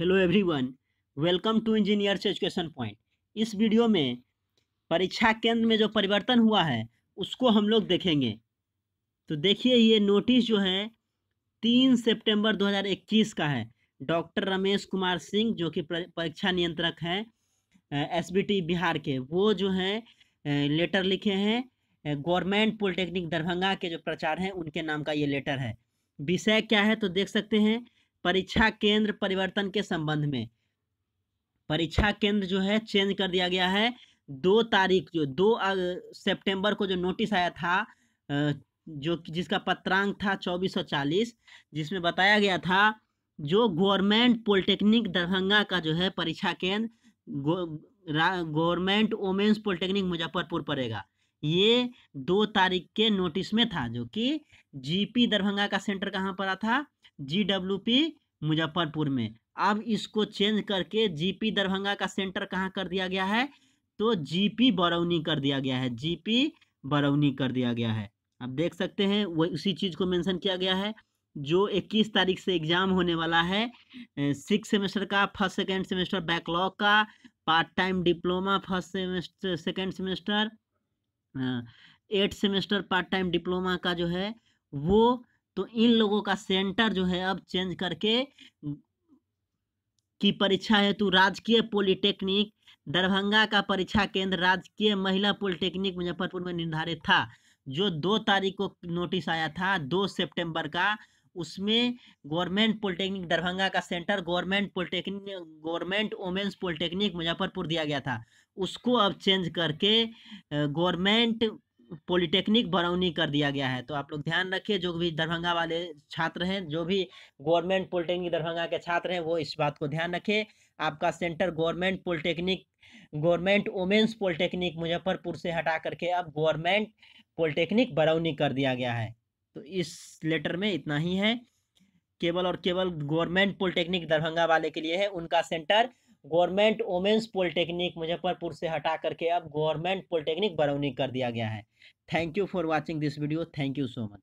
hello everyone welcome to engineers education point इस वीडियो में परीक्षा केंद्र में जो परिवर्तन हुआ है उसको हम लोग देखेंगे तो देखिए ये नोटिस जो है तीन सितंबर 2021 का है डॉक्टर रमेश कुमार सिंह जो कि परीक्षा नियंत्रक हैं एसबीटी बिहार के वो जो है लेटर लिखे हैं गवर्नमेंट पॉलिटेक्निक दरभंगा के जो प्रचार हैं उनके नाम का ये लेटर है विषय क्या है तो देख सकते हैं परीक्षा केंद्र परिवर्तन के संबंध में परीक्षा केंद्र जो है चेंज कर दिया गया है दो तारीख जो दो सितंबर को जो नोटिस आया था जो जिसका पत्रांक था चालीस जिसमें बताया गया था जो गवर्नमेंट पॉलिटेक्निक दरभंगा का जो है परीक्षा केंद्र गवर्नमेंट वोमेंस पॉलिटेक्निक मुजफ्फरपुर पड़ेगा ये दो तारीख के नोटिस में था जो कि जीपी दरभंगा का सेंटर कहाँ पर था जी डब्ल्यू पी मुजफ्फरपुर में अब इसको चेंज करके जीपी दरभंगा का सेंटर कहाँ कर दिया गया है तो जीपी बरौनी कर दिया गया है जीपी बरौनी कर दिया गया है आप देख सकते हैं वो उसी चीज़ को मेंशन किया गया है जो 21 तारीख से एग्ज़ाम होने वाला है सिक्स सेमेस्टर का फर्स्ट सेकेंड सेमेस्टर बैकलॉग का part time diploma first semester second semester eight semester part time diploma का जो है वो तो इन लोगों का सेंटर जो है अब चेंज करके की परीक्षा हेतु तो राजकीय पॉलिटेक्निक दरभंगा का परीक्षा केंद्र राजकीय महिला पॉलिटेक्निक मुजफ्फरपुर में निर्धारित था जो दो तारीख को नोटिस आया था दो सितंबर का उसमें गवर्नमेंट पॉलिटेक्निक दरभंगा का centre government polytechnic government women's polytechnic Muzaffarpur दिया गया था उसको अब चेंज करके गवर्नमेंट पॉलिटेक्निक बरौनी कर दिया गया है तो आप लोग ध्यान रखिए जो भी दरभंगा वाले छात्र हैं जो भी गवर्नमेंट पॉलिटेक्निक दरभंगा के छात्र हैं वो इस बात को ध्यान रखें आपका centre government polytechnic government women's polytechnic Muzaffarpur से हटा करके अब गवर्नमेंट पॉलिटेक्निक बरौनी कर दिया गया है तो इस लेटर में इतना ही है केवल और केवल गवर्नमेंट पॉलिटेक्निक दरभंगा वाले के लिए है उनका centre government women's polytechnic Muzaffarpur से हटा करके अब गवर्नमेंट पॉलिटेक्निक बरौनी कर दिया गया है thank you for watching this video thank you so much